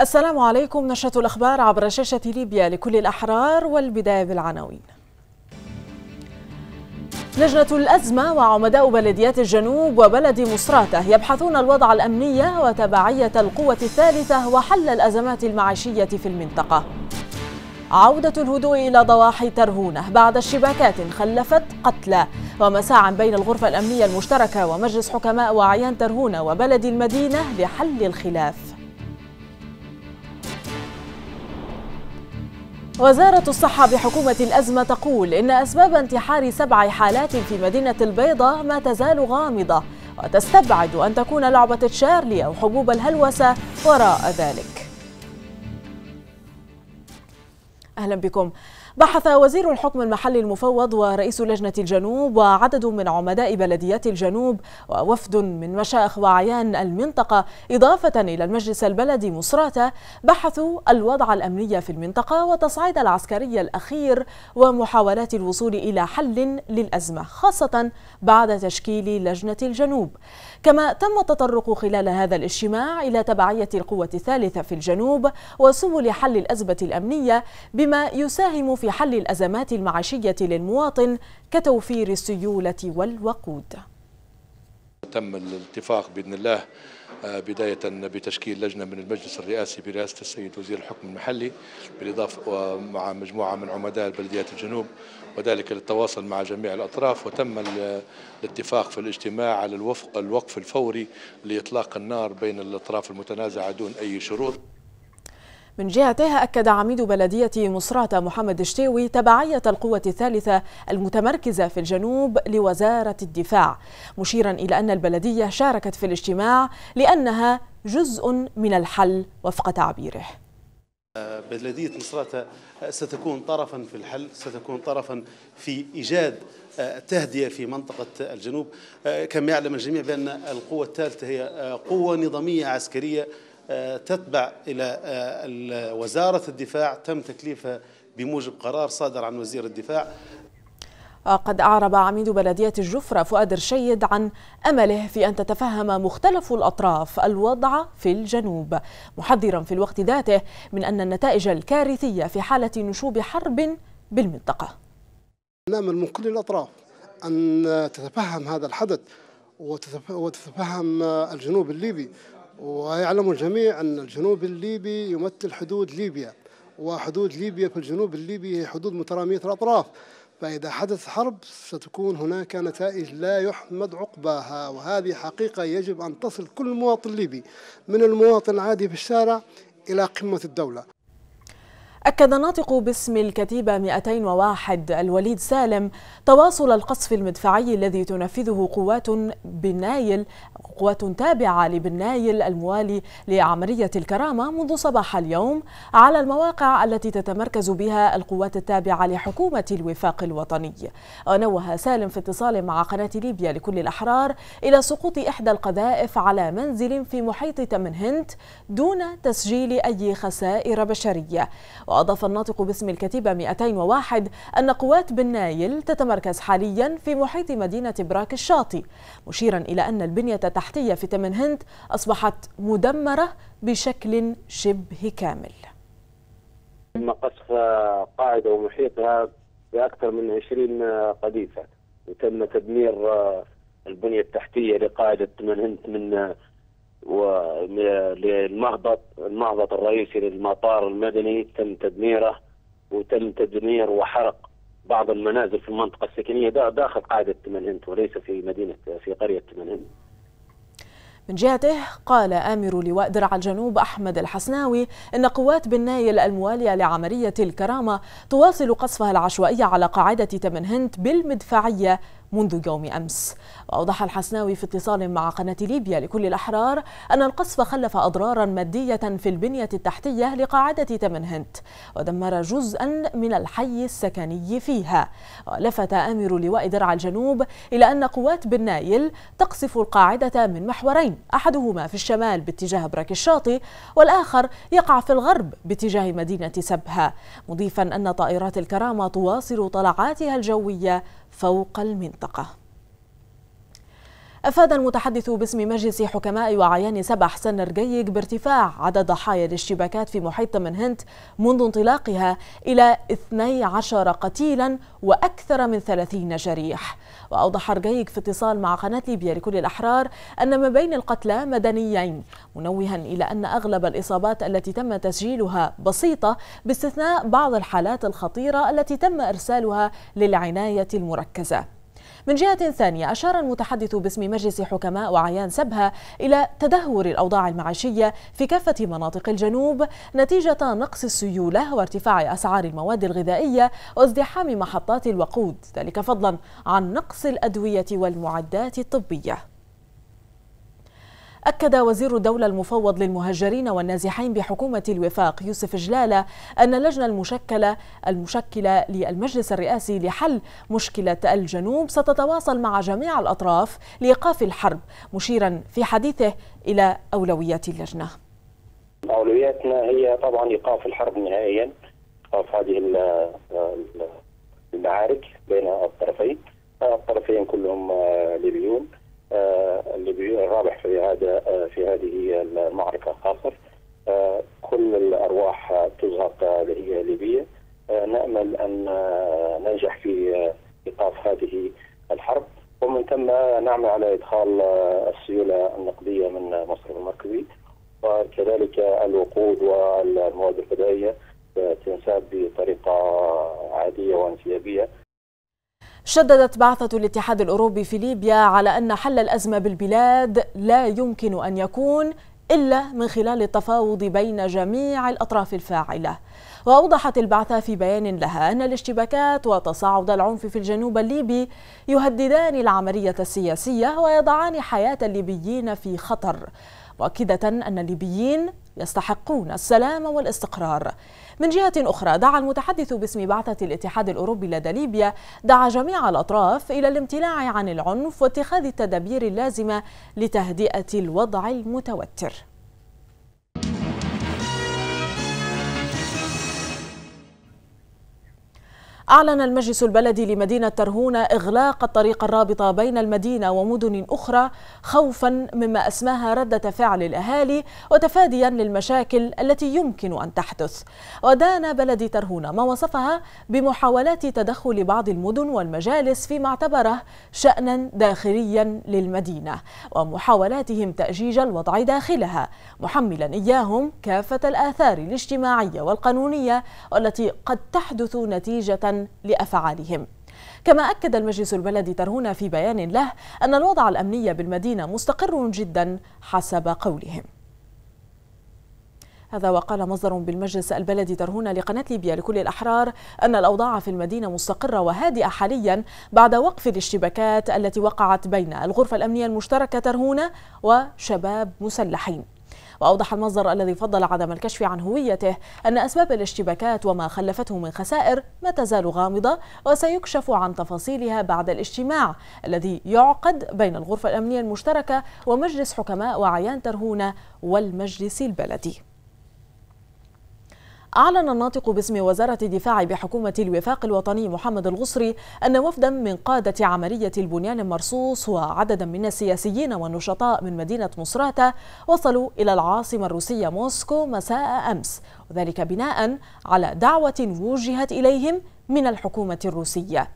السلام عليكم نشرة الأخبار عبر شاشة ليبيا لكل الأحرار والبداية بالعناوين لجنة الأزمة وعمداء بلديات الجنوب وبلد مصراته يبحثون الوضع الأمني وتبعية القوة الثالثة وحل الأزمات المعيشية في المنطقة عودة الهدوء إلى ضواحي ترهونة بعد اشتباكات خلفت قتلى ومساعا بين الغرفة الأمنية المشتركة ومجلس حكماء وعيان ترهونة وبلد المدينة لحل الخلاف وزارة الصحة بحكومة الأزمة تقول إن أسباب انتحار سبع حالات في مدينة البيضة ما تزال غامضة وتستبعد أن تكون لعبة تشارلي أو حبوب الهلوسة وراء ذلك أهلا بكم بحث وزير الحكم المحلي المفوض ورئيس لجنة الجنوب وعدد من عمداء بلديات الجنوب ووفد من مشايخ وأعيان المنطقة إضافة إلى المجلس البلدي مصراتة بحثوا الوضع الأمني في المنطقة وتصعيد العسكري الأخير ومحاولات الوصول إلى حل للأزمة خاصة بعد تشكيل لجنة الجنوب كما تم التطرق خلال هذا الاجتماع إلى تبعية القوة الثالثة في الجنوب وسبل حل الأزمة الأمنية بما يساهم في حل الأزمات المعيشية للمواطن كتوفير السيولة والوقود تم الاتفاق بإذن الله آه، بداية بتشكيل لجنة من المجلس الرئاسي برئاسة السيد وزير الحكم المحلي بالإضافة مع مجموعة من عمداء بلديات الجنوب وذلك للتواصل مع جميع الأطراف وتم الاتفاق في الاجتماع على الوقف الفوري لإطلاق النار بين الأطراف المتنازعة دون أي شروط من جهتها أكد عميد بلدية مصراتة محمد الشتاوي تبعية القوة الثالثة المتمركزة في الجنوب لوزارة الدفاع مشيرا إلى أن البلدية شاركت في الاجتماع لأنها جزء من الحل وفق تعبيره بلدية مصراتة ستكون طرفا في الحل ستكون طرفا في إيجاد تهدئة في منطقة الجنوب كما يعلم الجميع بأن القوة الثالثة هي قوة نظامية عسكرية تتبع إلى آه، وزارة الدفاع تم تكليفها بموجب قرار صادر عن وزير الدفاع قد أعرب عميد بلدية الجفرة فؤاد رشيد عن أمله في أن تتفهم مختلف الأطراف الوضع في الجنوب محذرا في الوقت ذاته من أن النتائج الكارثية في حالة نشوب حرب بالمنطقة نامل من كل الأطراف أن تتفهم هذا الحدث وتتفهم الجنوب الليبي ويعلم الجميع أن الجنوب الليبي يمثل حدود ليبيا وحدود ليبيا في الجنوب الليبي هي حدود مترامية الأطراف فإذا حدث حرب ستكون هناك نتائج لا يحمد عقباها وهذه حقيقة يجب أن تصل كل مواطن ليبي من المواطن العادي في الشارع إلى قمة الدولة أكد ناطق باسم الكتيبة 201 الوليد سالم تواصل القصف المدفعي الذي تنفذه قوات بنايل قوات تابعة لبنايل الموالي لعملية الكرامة منذ صباح اليوم على المواقع التي تتمركز بها القوات التابعة لحكومة الوفاق الوطني ونوه سالم في اتصال مع قناة ليبيا لكل الأحرار إلى سقوط إحدى القذائف على منزل في محيط تمنهنت دون تسجيل أي خسائر بشرية وأضاف الناطق باسم الكتيبة 201 أن قوات بن نايل تتمركز حاليا في محيط مدينة براك الشاطئ مشيرا إلى أن البنية التحتية في تمن هند أصبحت مدمرة بشكل شبه كامل تم قصف قاعدة ومحيطها بأكثر من 20 قذيفة وتم تدمير البنية التحتية لقاعدة تمن هند من للمهبط المهبط الرئيسي للمطار المدني تم تدميره وتم تدمير وحرق بعض المنازل في المنطقة السكنية داخل قاعدة تمنهنت وليس في مدينة في قرية تمنهنت من جهته قال آمر لواء درع الجنوب أحمد الحسناوي إن قوات بن نايل الموالية لعملية الكرامة تواصل قصفها العشوائي على قاعدة تمنهنت بالمدفعية منذ يوم أمس وأوضح الحسناوي في اتصال مع قناة ليبيا لكل الأحرار أن القصف خلف أضرارا مادية في البنية التحتية لقاعدة تمنهنت ودمر جزءا من الحي السكني فيها ولفت أمر لواء درع الجنوب إلى أن قوات بن نايل تقصف القاعدة من محورين أحدهما في الشمال باتجاه برك الشاطئ والآخر يقع في الغرب باتجاه مدينة سبها مضيفا أن طائرات الكرامة تواصل طلعاتها الجوية فوق المنطقه أفاد المتحدث باسم مجلس حكماء وعيان سبح سنرجيج بارتفاع عدد ضحايا الاشتباكات في محيط من هند منذ انطلاقها إلى 12 قتيلا وأكثر من 30 جريح وأوضح رجيج في اتصال مع قناة ليبيا لكل الأحرار أن ما بين القتلى مدنيين منوها إلى أن أغلب الإصابات التي تم تسجيلها بسيطة باستثناء بعض الحالات الخطيرة التي تم إرسالها للعناية المركزة من جهة ثانية أشار المتحدث باسم مجلس حكماء وعيان سبها إلى تدهور الأوضاع المعيشية في كافة مناطق الجنوب نتيجة نقص السيولة وارتفاع أسعار المواد الغذائية وازدحام محطات الوقود ذلك فضلا عن نقص الأدوية والمعدات الطبية أكد وزير الدولة المفوض للمهجرين والنازحين بحكومة الوفاق يوسف جلالة أن اللجنة المشكلة المشكلة للمجلس الرئاسي لحل مشكلة الجنوب ستتواصل مع جميع الأطراف لإيقاف الحرب مشيرا في حديثه إلى أولويات اللجنة أولوياتنا هي طبعا إيقاف الحرب نهائيا إيقاف هذه المعارك بين الطرفين الطرفين كلهم آه، ليبيون آه، اللي بيرابح في هذا آه، في هذه المعركه خاصه آه، كل الارواح تزهق اللي هي ليبيه نامل ان ننجح في ايقاف هذه الحرب ومن ثم نعمل على ادخال السيوله النقديه من مصر المركزي وكذلك الوقود والمواد الغذائيه تنساب بطريقه عاديه وانسيابيه شددت بعثة الاتحاد الأوروبي في ليبيا على أن حل الأزمة بالبلاد لا يمكن أن يكون إلا من خلال التفاوض بين جميع الأطراف الفاعلة وأوضحت البعثة في بيان لها أن الاشتباكات وتصاعد العنف في الجنوب الليبي يهددان العملية السياسية ويضعان حياة الليبيين في خطر مؤكدة أن الليبيين يستحقون السلام والاستقرار من جهة أخرى دعا المتحدث باسم بعثة الاتحاد الأوروبي لدى ليبيا دعا جميع الأطراف إلى الامتناع عن العنف واتخاذ التدابير اللازمة لتهدئة الوضع المتوتر أعلن المجلس البلدي لمدينة ترهونة إغلاق الطريق الرابطة بين المدينة ومدن أخرى خوفا مما أسماها ردة فعل الأهالي وتفاديا للمشاكل التي يمكن أن تحدث ودان بلدي ترهونة ما وصفها بمحاولات تدخل بعض المدن والمجالس فيما اعتبره شأنا داخليا للمدينة ومحاولاتهم تأجيج الوضع داخلها محملا إياهم كافة الآثار الاجتماعية والقانونية والتي قد تحدث نتيجة لأفعالهم كما أكد المجلس البلدي ترهون في بيان له أن الوضع الأمني بالمدينة مستقر جدا حسب قولهم هذا وقال مصدر بالمجلس البلدي ترهون لقناة ليبيا لكل الأحرار أن الأوضاع في المدينة مستقرة وهادئة حاليا بعد وقف الاشتباكات التي وقعت بين الغرفة الأمنية المشتركة ترهون وشباب مسلحين وأوضح المصدر الذي فضل عدم الكشف عن هويته أن أسباب الاشتباكات وما خلفته من خسائر ما تزال غامضة وسيكشف عن تفاصيلها بعد الاجتماع الذي يعقد بين الغرفة الأمنية المشتركة ومجلس حكماء وعيان ترهونة والمجلس البلدي أعلن الناطق باسم وزارة الدفاع بحكومة الوفاق الوطني محمد الغصري أن وفدا من قادة عملية البنيان المرصوص وعددا من السياسيين والنشطاء من مدينة مصراتة وصلوا إلى العاصمة الروسية موسكو مساء أمس وذلك بناء على دعوة وجهت إليهم من الحكومة الروسية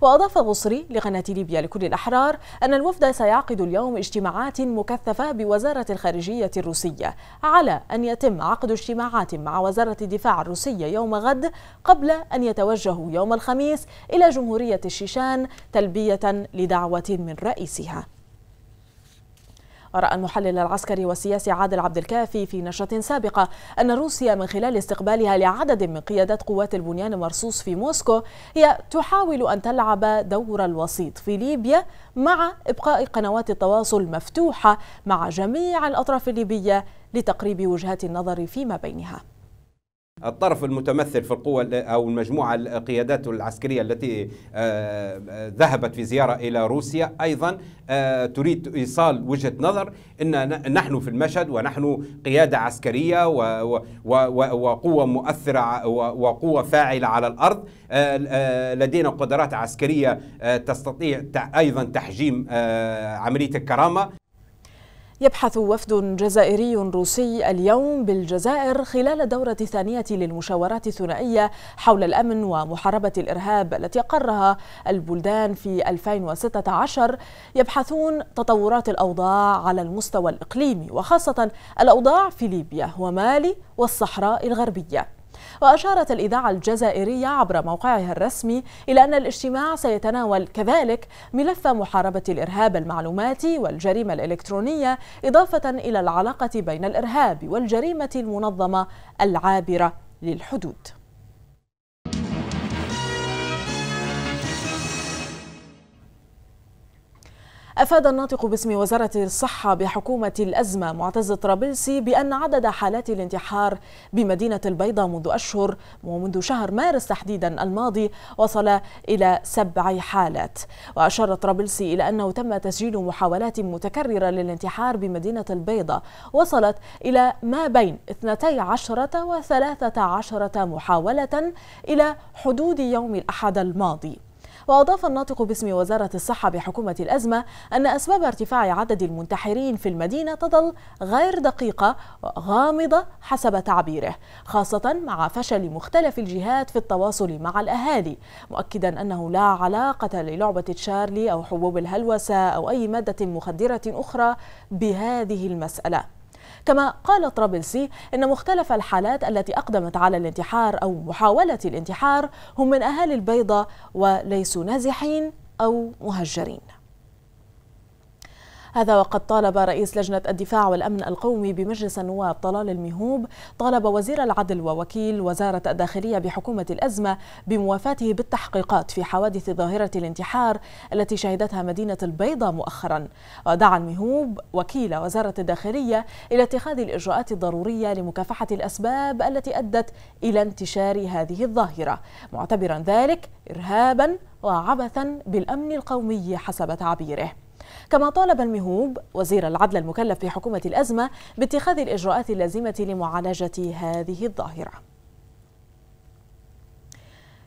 وأضاف مصري لقناة ليبيا لكل الأحرار أن الوفد سيعقد اليوم اجتماعات مكثفة بوزارة الخارجية الروسية على أن يتم عقد اجتماعات مع وزارة الدفاع الروسية يوم غد قبل أن يتوجهوا يوم الخميس إلى جمهورية الشيشان تلبية لدعوة من رئيسها ورأى المحلل العسكري والسياسي عادل عبد الكافي في نشرة سابقة أن روسيا من خلال استقبالها لعدد من قيادات قوات البنيان المرصوص في موسكو هي تحاول أن تلعب دور الوسيط في ليبيا مع إبقاء قنوات التواصل مفتوحة مع جميع الأطراف الليبية لتقريب وجهات النظر فيما بينها الطرف المتمثل في القوة أو المجموعة القيادات العسكرية التي آه، آه، ذهبت في زيارة إلى روسيا أيضا آه، تريد إيصال وجهة نظر أن نحن في المشهد ونحن قيادة عسكرية وقوة مؤثرة وقوة فاعلة على الأرض لدينا قدرات عسكرية تستطيع أيضا تحجيم عملية الكرامة يبحث وفد جزائري روسي اليوم بالجزائر خلال الدورة الثانية للمشاورات الثنائية حول الأمن ومحاربة الإرهاب التي قرها البلدان في 2016 يبحثون تطورات الأوضاع على المستوى الإقليمي وخاصة الأوضاع في ليبيا ومالي والصحراء الغربية وأشارت الإذاعة الجزائرية عبر موقعها الرسمي إلى أن الاجتماع سيتناول كذلك ملف محاربة الإرهاب المعلوماتي والجريمة الإلكترونية إضافة إلى العلاقة بين الإرهاب والجريمة المنظمة العابرة للحدود أفاد الناطق باسم وزارة الصحة بحكومة الأزمة معتز طرابلسي بأن عدد حالات الانتحار بمدينة البيضاء منذ أشهر ومنذ شهر مارس تحديدا الماضي وصل إلى سبع حالات وأشار طرابلسي إلى أنه تم تسجيل محاولات متكررة للانتحار بمدينة البيضاء وصلت إلى ما بين 12 و 13 محاولة إلى حدود يوم الأحد الماضي وأضاف الناطق باسم وزارة الصحة بحكومة الأزمة أن أسباب ارتفاع عدد المنتحرين في المدينة تظل غير دقيقة وغامضة حسب تعبيره خاصة مع فشل مختلف الجهات في التواصل مع الأهالي مؤكدا أنه لا علاقة للعبة تشارلي أو حبوب الهلوسة أو أي مادة مخدرة أخرى بهذه المسألة كما قال طرابلسي إن مختلف الحالات التي أقدمت على الانتحار أو محاولة الانتحار هم من أهالي البيضة وليسوا نازحين أو مهجرين هذا وقد طالب رئيس لجنة الدفاع والأمن القومي بمجلس النواب طلال المهوب طالب وزير العدل ووكيل وزارة الداخلية بحكومة الأزمة بموافاته بالتحقيقات في حوادث ظاهرة الانتحار التي شهدتها مدينة البيضاء مؤخرا ودعا المهوب وكيل وزارة الداخلية إلى اتخاذ الإجراءات الضرورية لمكافحة الأسباب التي أدت إلى انتشار هذه الظاهرة معتبرا ذلك إرهابا وعبثا بالأمن القومي حسب تعبيره كما طالب المهوب وزير العدل المكلف بحكومة الأزمة باتخاذ الإجراءات اللازمة لمعالجة هذه الظاهرة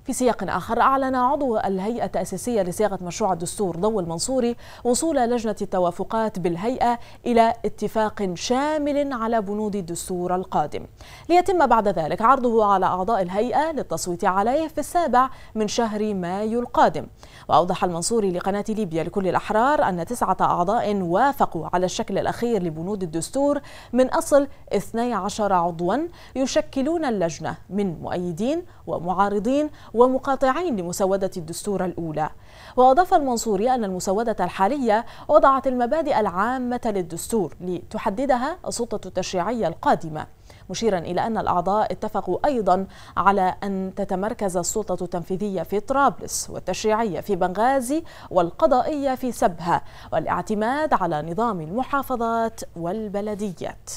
في سياق آخر أعلن عضو الهيئة التأسيسية لصياغة مشروع الدستور ضو المنصوري وصول لجنة التوافقات بالهيئة إلى اتفاق شامل على بنود الدستور القادم ليتم بعد ذلك عرضه على أعضاء الهيئة للتصويت عليه في السابع من شهر مايو القادم وأوضح المنصوري لقناة ليبيا لكل الأحرار أن تسعة أعضاء وافقوا على الشكل الأخير لبنود الدستور من أصل 12 عضوا يشكلون اللجنة من مؤيدين ومعارضين ومقاطعين لمسودة الدستور الأولى وأضاف المنصوري أن المسودة الحالية وضعت المبادئ العامة للدستور لتحددها السلطة التشريعية القادمة مشيرا إلى أن الأعضاء اتفقوا أيضا على أن تتمركز السلطة التنفيذية في طرابلس والتشريعية في بنغازي والقضائية في سبها والاعتماد على نظام المحافظات والبلديات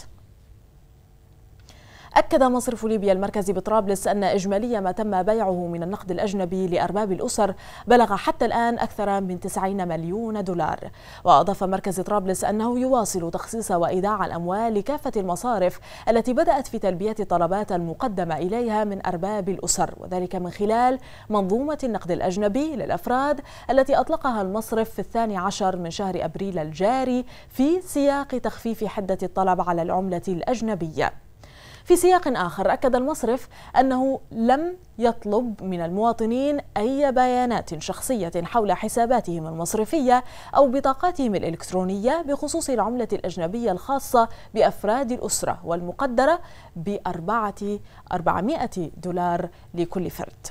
أكد مصرف ليبيا المركزي بطرابلس أن إجمالي ما تم بيعه من النقد الأجنبي لأرباب الأسر بلغ حتى الآن أكثر من 90 مليون دولار وأضاف مركز طرابلس أنه يواصل تخصيص وإيداع الأموال لكافة المصارف التي بدأت في تلبية الطلبات المقدمة إليها من أرباب الأسر وذلك من خلال منظومة النقد الأجنبي للأفراد التي أطلقها المصرف في الثاني عشر من شهر أبريل الجاري في سياق تخفيف حدة الطلب على العملة الأجنبية في سياق آخر أكد المصرف أنه لم يطلب من المواطنين أي بيانات شخصية حول حساباتهم المصرفية أو بطاقاتهم الإلكترونية بخصوص العملة الأجنبية الخاصة بأفراد الأسرة والمقدرة بأربعة 400 دولار لكل فرد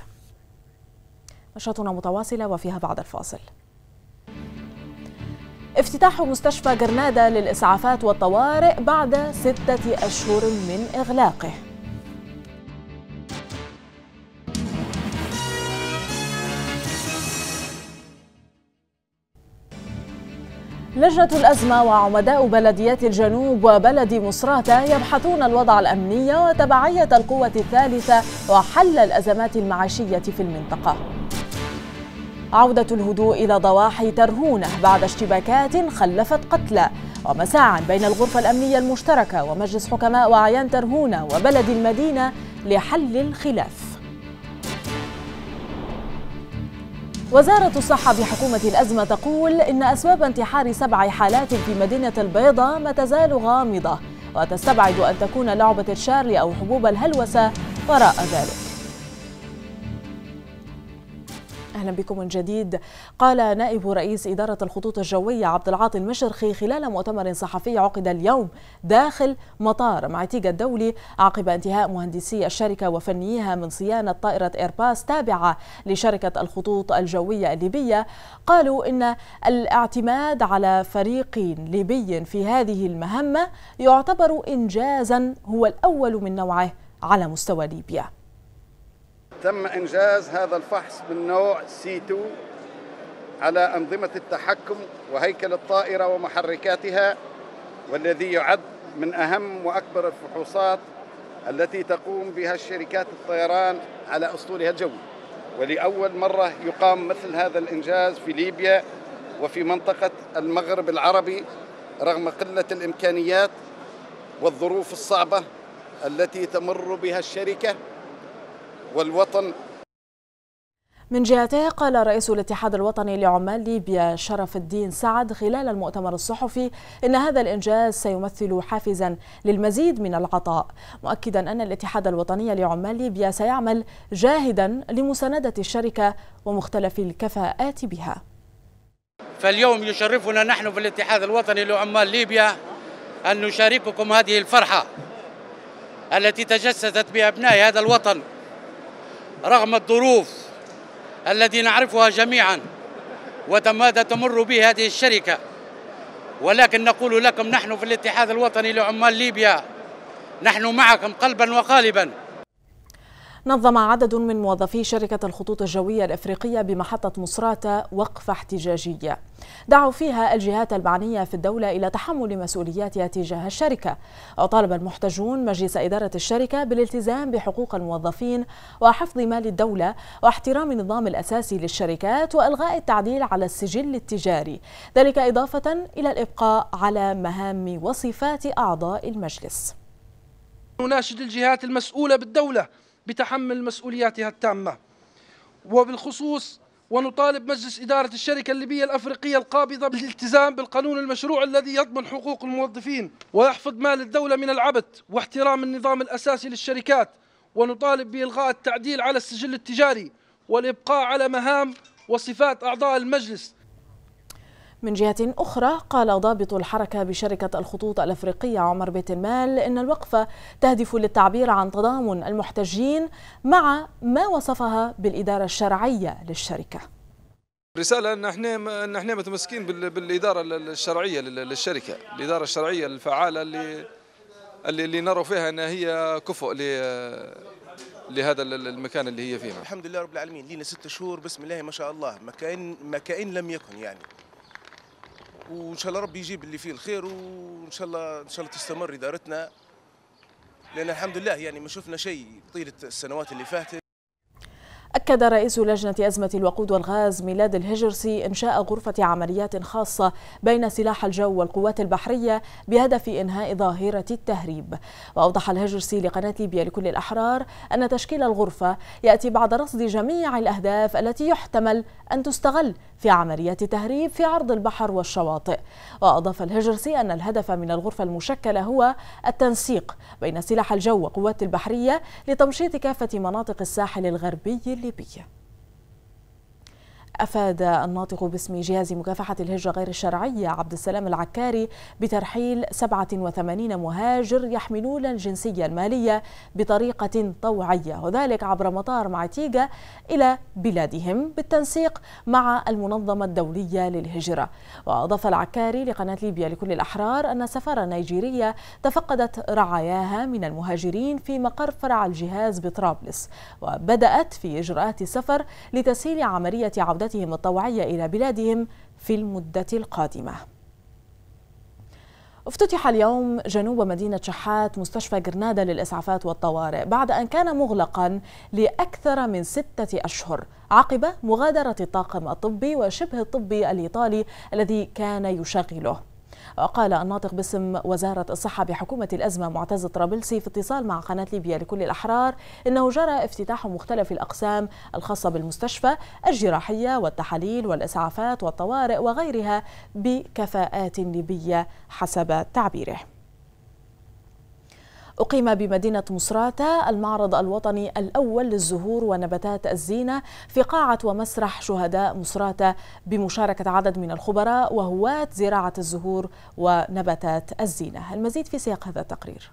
نشاطنا متواصلة وفيها بعد الفاصل افتتاح مستشفى جرنادا للإسعافات والطوارئ بعد ستة أشهر من إغلاقه لجنة الأزمة وعمداء بلديات الجنوب وبلد مصراتة يبحثون الوضع الأمني وتبعية القوة الثالثة وحل الأزمات المعيشية في المنطقة عودة الهدوء إلى ضواحي ترهونة بعد اشتباكات خلفت قتلى ومساعا بين الغرفة الأمنية المشتركة ومجلس حكماء وأعيان ترهونة وبلد المدينة لحل الخلاف وزارة الصحة بحكومة الأزمة تقول إن أسباب انتحار سبع حالات في مدينة البيضاء ما تزال غامضة وتستبعد أن تكون لعبة الشارل أو حبوب الهلوسة وراء ذلك اهلا بكم من جديد قال نائب رئيس اداره الخطوط الجويه عبد العاطي المشرخي خلال مؤتمر صحفي عقد اليوم داخل مطار معتيق الدولي عقب انتهاء مهندسي الشركه وفنيها من صيانه طائره ايرباس تابعه لشركه الخطوط الجويه الليبيه قالوا ان الاعتماد على فريق ليبي في هذه المهمه يعتبر انجازا هو الاول من نوعه على مستوى ليبيا تم إنجاز هذا الفحص من نوع سي 2 على أنظمة التحكم وهيكل الطائرة ومحركاتها والذي يعد من أهم وأكبر الفحوصات التي تقوم بها الشركات الطيران على أسطولها الجوي ولأول مرة يقام مثل هذا الإنجاز في ليبيا وفي منطقة المغرب العربي رغم قلة الإمكانيات والظروف الصعبة التي تمر بها الشركة والوطن من جهته قال رئيس الاتحاد الوطني لعمال ليبيا شرف الدين سعد خلال المؤتمر الصحفي ان هذا الانجاز سيمثل حافزا للمزيد من العطاء مؤكدا ان الاتحاد الوطني لعمال ليبيا سيعمل جاهدا لمسانده الشركه ومختلف الكفاءات بها فاليوم يشرفنا نحن في الاتحاد الوطني لعمال ليبيا ان نشارككم هذه الفرحه التي تجسدت بابناء هذا الوطن رغم الظروف التي نعرفها جميعا وماذا تمر به هذه الشركة ولكن نقول لكم نحن في الاتحاد الوطني لعمال ليبيا نحن معكم قلبا وقالبا نظم عدد من موظفي شركة الخطوط الجوية الإفريقية بمحطة مصراتة وقفة احتجاجية دعوا فيها الجهات المعنية في الدولة إلى تحمل مسؤولياتها تجاه الشركة وطالب المحتجون مجلس إدارة الشركة بالالتزام بحقوق الموظفين وحفظ مال الدولة واحترام النظام الأساسي للشركات وإلغاء التعديل على السجل التجاري ذلك إضافة إلى الإبقاء على مهام وصفات أعضاء المجلس نناشد الجهات المسؤولة بالدولة بتحمل مسؤولياتها التامة وبالخصوص ونطالب مجلس إدارة الشركة الليبية الأفريقية القابضة بالالتزام بالقانون المشروع الذي يضمن حقوق الموظفين ويحفظ مال الدولة من العبث واحترام النظام الأساسي للشركات ونطالب بإلغاء التعديل على السجل التجاري والإبقاء على مهام وصفات أعضاء المجلس من جهة أخرى قال ضابط الحركة بشركة الخطوط الأفريقية عمر بيت المال إن الوقفة تهدف للتعبير عن تضامن المحتجين مع ما وصفها بالإدارة الشرعية للشركة رسالة أن احنا أن احنا متمسكين بالإدارة الشرعية للشركة، الإدارة الشرعية الفعالة اللي اللي, اللي نروا فيها أنها هي كفؤ لهذا المكان اللي هي فيه. الحمد لله رب العالمين، لينا ست شهور بسم الله ما شاء الله، مكان مكان لم يكن يعني. وان شاء الله ربي يجيب اللي فيه الخير وان شاء الله ان شاء الله تستمر ادارتنا لان الحمد لله يعني ما شفنا شيء طيله السنوات اللي فاتت أكد رئيس لجنة أزمة الوقود والغاز ميلاد الهجرسي إنشاء غرفة عمليات خاصة بين سلاح الجو والقوات البحرية بهدف إنهاء ظاهرة التهريب وأوضح الهجرسي لقناة ليبيا لكل الأحرار أن تشكيل الغرفة يأتي بعد رصد جميع الأهداف التي يحتمل أن تستغل في عمليات تهريب في عرض البحر والشواطئ وأضاف الهجرسي أن الهدف من الغرفة المشكلة هو التنسيق بين سلاح الجو وقوات البحرية لتمشيط كافة مناطق الساحل الغربي Липеке. أفاد الناطق باسم جهاز مكافحة الهجرة غير الشرعية عبد السلام العكاري بترحيل 87 مهاجر يحملون الجنسية المالية بطريقة طوعية وذلك عبر مطار معتيجة إلى بلادهم بالتنسيق مع المنظمة الدولية للهجرة وأضاف العكاري لقناة ليبيا لكل الأحرار أن السفارة النيجيرية تفقدت رعاياها من المهاجرين في مقر فرع الجهاز بطرابلس وبدأت في إجراءات السفر لتسهيل عملية عودة عودتهم الطوعية إلى بلادهم في المدة القادمة افتتح اليوم جنوب مدينة شحات مستشفى جرنادا للإسعافات والطوارئ بعد أن كان مغلقا لأكثر من ستة أشهر عقب مغادرة الطاقم الطبي وشبه الطبي الإيطالي الذي كان يشغله قال الناطق باسم وزارة الصحة بحكومة الأزمة معتز طرابلسي في اتصال مع قناة ليبيا لكل الأحرار إنه جرى افتتاح مختلف الأقسام الخاصة بالمستشفى الجراحية والتحاليل والإسعافات والطوارئ وغيرها بكفاءات ليبية حسب تعبيره أقيم بمدينة مصراتة المعرض الوطني الأول للزهور ونباتات الزينة في قاعة ومسرح شهداء مصراتة بمشاركة عدد من الخبراء وهواة زراعة الزهور ونباتات الزينة المزيد في سياق هذا التقرير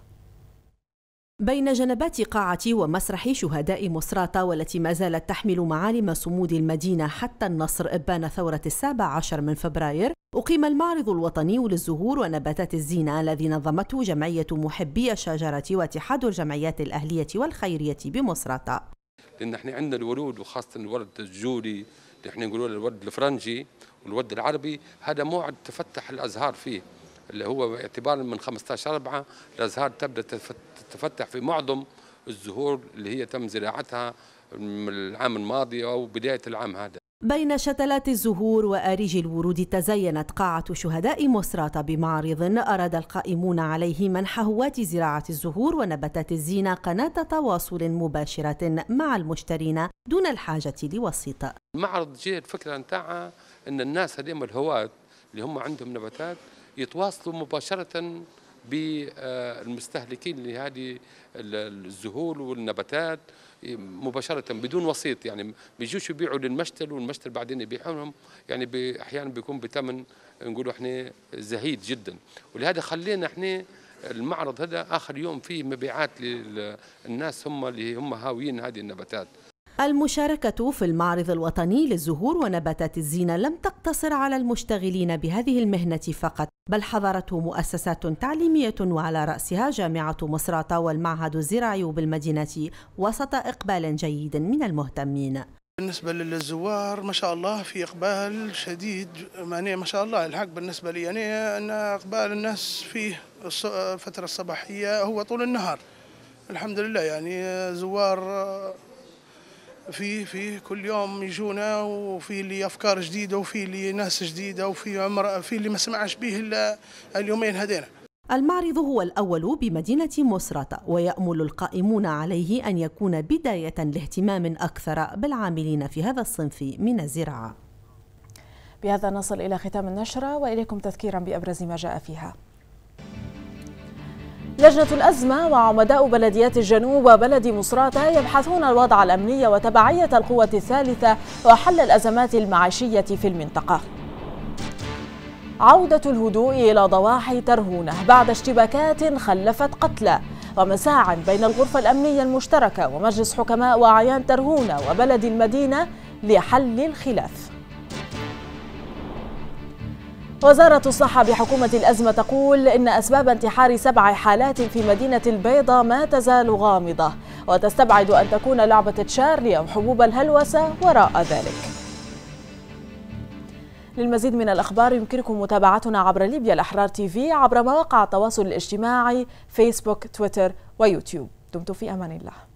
بين جنبات قاعة ومسرح شهداء مصراتة والتي ما زالت تحمل معالم صمود المدينة حتى النصر إبان ثورة السابع عشر من فبراير أقيم المعرض الوطني للزهور ونباتات الزينة الذي نظمته جمعية محبي الشجرة واتحاد الجمعيات الأهلية والخيرية بمصراتة لأن احنا عندنا الورود وخاصة الورد الجوري اللي احنا نقولوا الورد الفرنجي والورد العربي هذا موعد تفتح الأزهار فيه اللي هو اعتبارا من 15 4 الازهار تبدا تتفتح في معظم الزهور اللي هي تم زراعتها العام الماضي او بدايه العام هذا بين شتلات الزهور وآريج الورود تزينت قاعة شهداء مصراتة بمعرض أراد القائمون عليه منح هواة زراعة الزهور ونباتات الزينة قناة تواصل مباشرة مع المشترين دون الحاجة لوسيط المعرض جاء الفكرة نتاعها أن الناس هذيم الهواة اللي هم عندهم نباتات يتواصلوا مباشرة بالمستهلكين لهذه الزهول والنباتات مباشرة بدون وسيط يعني بيجوش يبيعوا للمشتل والمشتل بعدين يبيعوا لهم يعني أحيانا بيكون بثمن نقولوا احنا زهيد جدا ولهذا خلينا احنا المعرض هذا آخر يوم فيه مبيعات للناس هم اللي هم هاويين هذه النباتات المشاركة في المعرض الوطني للزهور ونباتات الزينة لم تقتصر على المشتغلين بهذه المهنة فقط بل حضرته مؤسسات تعليمية وعلى رأسها جامعة مصراتة والمعهد الزراعي بالمدينة وسط إقبال جيد من المهتمين بالنسبة للزوار ما شاء الله في إقبال شديد يعني ما شاء الله الحق بالنسبة لي يعني أن إقبال الناس فيه الفترة الصباحية هو طول النهار الحمد لله يعني زوار فيه فيه كل يوم يجونا وفي اللي افكار جديده وفي اللي ناس جديده وفي امراه في اللي ما سمعش به الا اليومين هذين المعرض هو الأول بمدينة مصرة ويأمل القائمون عليه أن يكون بداية لاهتمام أكثر بالعاملين في هذا الصنف من الزراعة بهذا نصل إلى ختام النشرة وإليكم تذكيرا بأبرز ما جاء فيها لجنة الأزمة وعمداء بلديات الجنوب وبلد مصراتة يبحثون الوضع الأمني وتبعية القوة الثالثة وحل الأزمات المعيشية في المنطقة عودة الهدوء إلى ضواحي ترهونة بعد اشتباكات خلفت قتلى ومساع بين الغرفة الأمنية المشتركة ومجلس حكماء وأعيان ترهونة وبلد المدينة لحل الخلاف وزارة الصحة بحكومة الأزمة تقول إن أسباب انتحار سبع حالات في مدينة البيضة ما تزال غامضة وتستبعد أن تكون لعبة تشارلي أو حبوب الهلوسة وراء ذلك للمزيد من الأخبار يمكنكم متابعتنا عبر ليبيا الأحرار تي في عبر مواقع التواصل الاجتماعي فيسبوك تويتر ويوتيوب دمتم في أمان الله